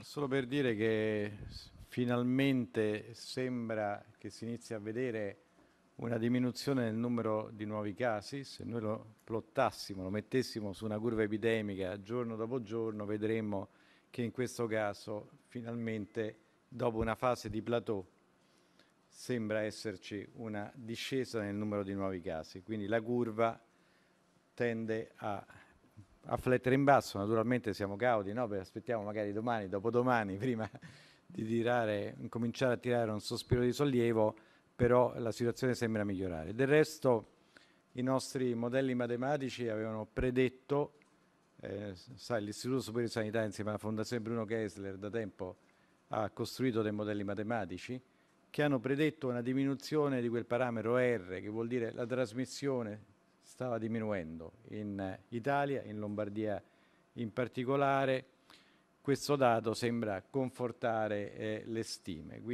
Solo per dire che finalmente sembra che si inizi a vedere una diminuzione nel numero di nuovi casi. Se noi lo plottassimo, lo mettessimo su una curva epidemica giorno dopo giorno, vedremmo che in questo caso finalmente dopo una fase di plateau sembra esserci una discesa nel numero di nuovi casi. Quindi la curva tende a a flettere in basso, naturalmente siamo cauti, no? aspettiamo magari domani, dopodomani, prima di tirare, cominciare a tirare un sospiro di sollievo, però la situazione sembra migliorare. Del resto i nostri modelli matematici avevano predetto, eh, l'Istituto Superiore di Sanità insieme alla Fondazione Bruno Kessler da tempo ha costruito dei modelli matematici che hanno predetto una diminuzione di quel parametro R, che vuol dire la trasmissione stava diminuendo in Italia, in Lombardia in particolare. Questo dato sembra confortare eh, le stime.